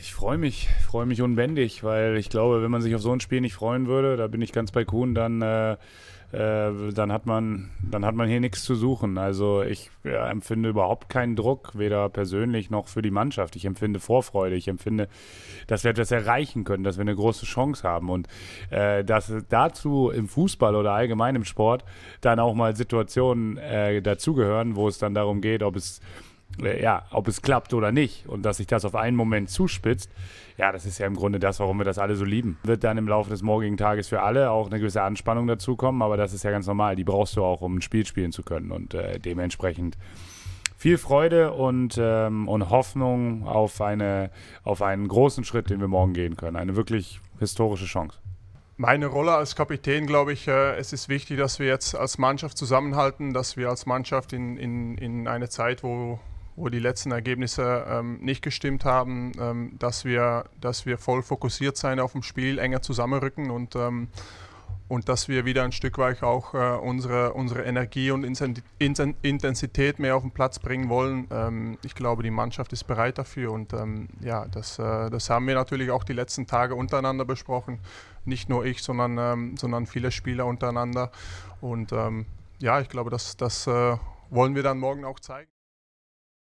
ich freue mich, freue mich unbändig, weil ich glaube, wenn man sich auf so ein Spiel nicht freuen würde, da bin ich ganz bei Kuhn, dann, äh, äh, dann, hat, man, dann hat man hier nichts zu suchen. Also ich ja, äh, empfinde überhaupt keinen Druck, weder persönlich noch für die Mannschaft. Ich empfinde Vorfreude, ich empfinde, dass wir etwas erreichen können, dass wir eine große Chance haben. Und äh, dass dazu im Fußball oder allgemein im Sport dann auch mal Situationen äh, dazugehören, wo es dann darum geht, ob es äh, ja, ob es klappt oder nicht und dass sich das auf einen Moment zuspitzt, ja, das ist ja im Grunde das, warum wir das alle so lieben. Wird dann im Laufe des morgigen Tages für alle auch eine gewisse Anspannung dazukommen, aber das ist ja ganz normal. Die brauchst du auch, um ein Spiel spielen zu können und äh, dementsprechend viel Freude und, ähm, und Hoffnung auf, eine, auf einen großen Schritt, den wir morgen gehen können. Eine wirklich historische Chance. Meine Rolle als Kapitän, glaube ich, äh, es ist wichtig, dass wir jetzt als Mannschaft zusammenhalten, dass wir als Mannschaft in, in, in einer Zeit, wo, wo die letzten Ergebnisse ähm, nicht gestimmt haben, ähm, dass, wir, dass wir voll fokussiert sein auf dem Spiel, enger zusammenrücken und, ähm, und dass wir wieder ein Stück weit auch äh, unsere, unsere Energie und Intensität mehr auf den Platz bringen wollen. Ähm, ich glaube, die Mannschaft ist bereit dafür und ähm, ja, das, äh, das haben wir natürlich auch die letzten Tage untereinander besprochen. Nicht nur ich, sondern, ähm, sondern viele Spieler untereinander. Und ja, ich glaube, das, das äh, wollen wir dann morgen auch zeigen.